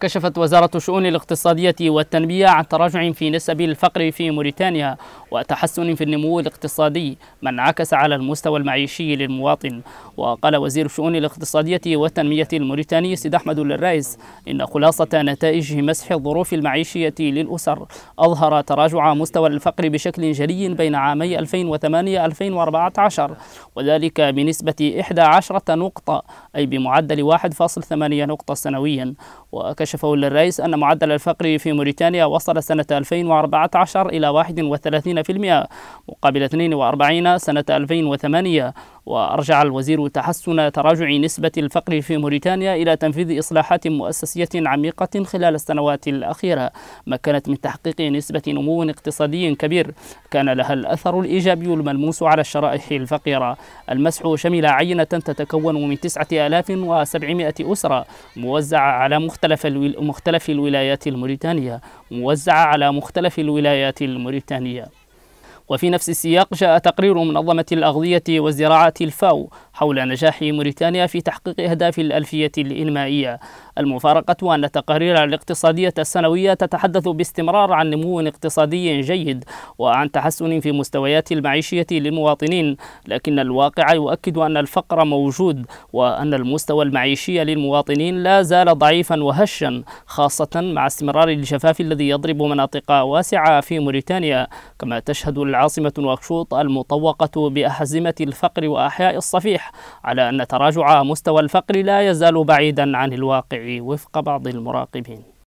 كشفت وزارة الشؤون الاقتصادية والتنمية عن تراجع في نسب الفقر في موريتانيا وتحسن في النمو الاقتصادي ما انعكس على المستوى المعيشي للمواطن وقال وزير الشؤون الاقتصادية والتنمية الموريتاني سيد أحمد الرئيس إن خلاصة نتائج مسح الظروف المعيشية للأسر أظهر تراجع مستوى الفقر بشكل جلي بين عامي 2008-2014 وذلك بنسبة 11 نقطة أي بمعدل 1.8 نقطة سنويا وكشفت أول الرئيس أن معدل الفقر في موريتانيا وصل سنة 2014 إلى 31% مقابل 42 سنة 2008 وأرجع الوزير تحسن تراجع نسبة الفقر في موريتانيا إلى تنفيذ إصلاحات مؤسسية عميقة خلال السنوات الأخيرة مكنت من تحقيق نسبة نمو اقتصادي كبير كان لها الأثر الإيجابي الملموس على الشرائح الفقيرة المسح شمل عينة تتكون من 9700 أسرة موزعة على مختلف مختلف الولايات الموريتانية موزعة على مختلف الولايات الموريتانية وفي نفس السياق جاء تقرير منظمة الأغذية والزراعة الفاو حول نجاح موريتانيا في تحقيق أهداف الألفية الإنمائية المفارقة أن التقارير الاقتصادية السنوية تتحدث باستمرار عن نمو اقتصادي جيد وعن تحسن في مستويات المعيشية للمواطنين لكن الواقع يؤكد أن الفقر موجود وأن المستوى المعيشي للمواطنين لا زال ضعيفا وهشا خاصة مع استمرار الجفاف الذي يضرب مناطق واسعة في موريتانيا كما تشهد العاصمة نواكشوط المطوقة بأحزمة الفقر وأحياء الصفيح على أن تراجع مستوى الفقر لا يزال بعيدا عن الواقع وفق بعض المراقبين